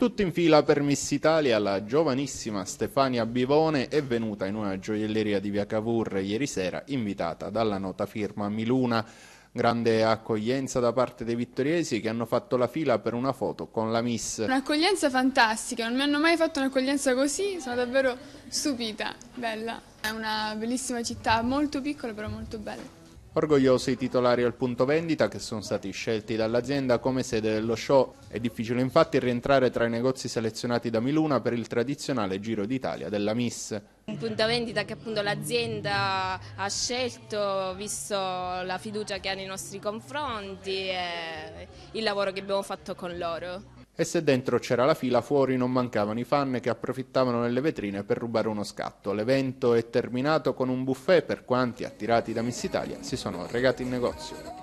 Tutto in fila per Miss Italia, la giovanissima Stefania Bivone è venuta in una gioielleria di Via Cavour ieri sera, invitata dalla nota firma Miluna. Grande accoglienza da parte dei vittoriesi che hanno fatto la fila per una foto con la Miss. Un'accoglienza fantastica, non mi hanno mai fatto un'accoglienza così, sono davvero stupita, bella. È una bellissima città, molto piccola però molto bella. Orgogliosi i titolari al punto vendita che sono stati scelti dall'azienda come sede dello show. È difficile infatti rientrare tra i negozi selezionati da Miluna per il tradizionale Giro d'Italia della Miss. Un punto vendita che appunto l'azienda ha scelto visto la fiducia che hanno nei nostri confronti e il lavoro che abbiamo fatto con loro e se dentro c'era la fila fuori non mancavano i fan che approfittavano nelle vetrine per rubare uno scatto. L'evento è terminato con un buffet per quanti, attirati da Miss Italia, si sono regati in negozio.